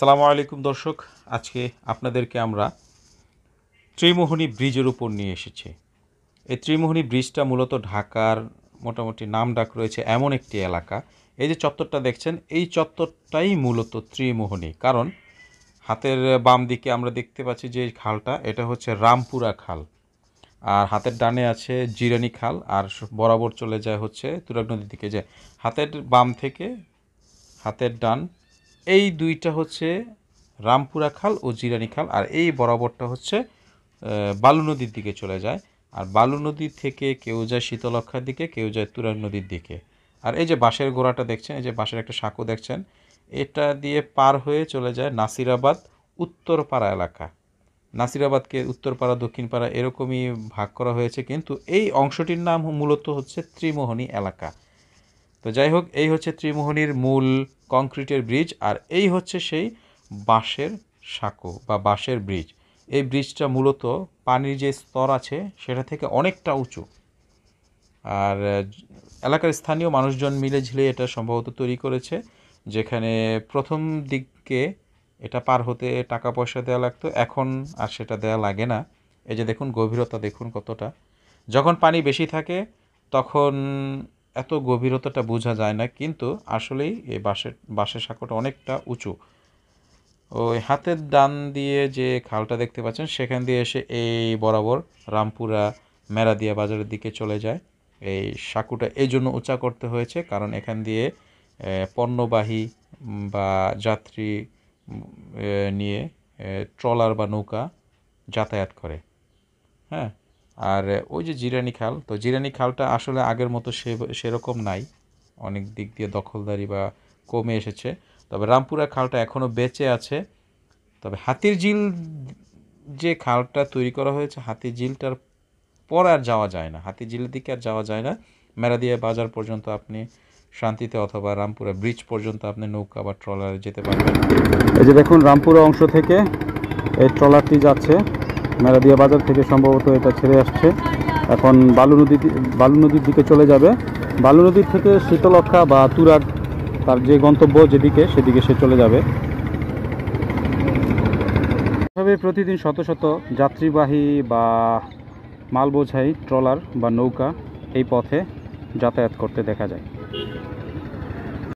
সালামু আলাইকুম দর্শক আজকে আপনাদেরকে আমরা ত্রিমোহনী ব্রিজের উপর নিয়ে এসেছি এই ত্রিমোহনী ব্রিজটা মূলত ঢাকার মোটামুটি নাম ডাক রয়েছে এমন একটি এলাকা এই যে চত্বরটা দেখছেন এই চত্বরটাই মূলত ত্রিমোহনী কারণ হাতের বাম দিকে আমরা দেখতে পাচ্ছি যে খালটা এটা হচ্ছে রামপুরা খাল আর হাতের ডানে আছে জিরানি খাল আর বরাবর চলে যায় হচ্ছে তুরাগ নদীর দিকে যায় হাতের বাম থেকে হাতের ডান এই দুইটা হচ্ছে রামপুরা খাল ও জিরানি খাল আর এই বরাবরটা হচ্ছে বালু নদীর দিকে চলে যায় আর বালু নদী থেকে কেউ যায় শীতলক্ষার দিকে কেউ যায় তুরান নদীর দিকে আর এই যে বাঁশের গোড়াটা দেখছেন এই যে বাঁশের একটা সাঁকো দেখছেন এটা দিয়ে পার হয়ে চলে যায় নাসিরাবাদ উত্তরপাড়া এলাকা নাসিরাবাদকে উত্তরপাড়া দক্ষিণপাড়া এরকমই ভাগ করা হয়েছে কিন্তু এই অংশটির নাম মূলত হচ্ছে ত্রিমোহনী এলাকা তো যাই হোক এই হচ্ছে ত্রিমোহনীর মূল কংক্রিটের ব্রিজ আর এই হচ্ছে সেই বাঁশের সাঁকো বা বাঁশের ব্রিজ এই ব্রিজটা মূলত পানির যে স্তর আছে সেটা থেকে অনেকটা উঁচু আর এলাকার স্থানীয় মানুষজন মিলে ঝিলে এটা সম্ভবত তৈরি করেছে যেখানে প্রথম দিককে এটা পার হতে টাকা পয়সা দেওয়া লাগতো এখন আর সেটা দেওয়া লাগে না এই যে দেখুন গভীরতা দেখুন কতটা যখন পানি বেশি থাকে তখন এত গভীরতাটা বোঝা যায় না কিন্তু আসলেই এই বাঁশের বাঁশের সাঁকোটা অনেকটা উঁচু ওই হাতের ডান দিয়ে যে খালটা দেখতে পাচ্ছেন সেখান দিয়ে এসে এই বরাবর রামপুরা মেরাদিয়া বাজারের দিকে চলে যায় এই সাঁকুটা এই জন্য উঁচা করতে হয়েছে কারণ এখান দিয়ে পণ্যবাহী বা যাত্রী নিয়ে ট্রলার বা নৌকা যাতায়াত করে হ্যাঁ আর ওই যে জিরানি খাল তো জিরানি খালটা আসলে আগের মতো সে সেরকম নাই অনেক দিক দিয়ে দখলদারি বা কমে এসেছে তবে রামপুরা খালটা এখনও বেঁচে আছে তবে হাতির ঝিল যে খালটা তৈরি করা হয়েছে হাতির ঝিলটার পর আর যাওয়া যায় না হাতির ঝিলের দিকে আর যাওয়া যায় না মেরাদিয়া বাজার পর্যন্ত আপনি শান্তিতে অথবা রামপুরা ব্রিজ পর্যন্ত আপনি নৌকা বা ট্রলারে যেতে পারবেন এই যে দেখুন রামপুরা অংশ থেকে এই ট্রলারটি যাচ্ছে মেরাদিয়া বাজার থেকে সম্ভবত এটা ছেড়ে আসছে এখন বালু নদী বালু নদীর দিকে চলে যাবে বালু নদীর থেকে শীতলক্ষা বা তুরার তার যে গন্তব্য যেদিকে সেদিকে সে চলে যাবে এভাবে প্রতিদিন শত শত যাত্রীবাহী বা মালবোঝাই ট্রলার বা নৌকা এই পথে যাতায়াত করতে দেখা যায়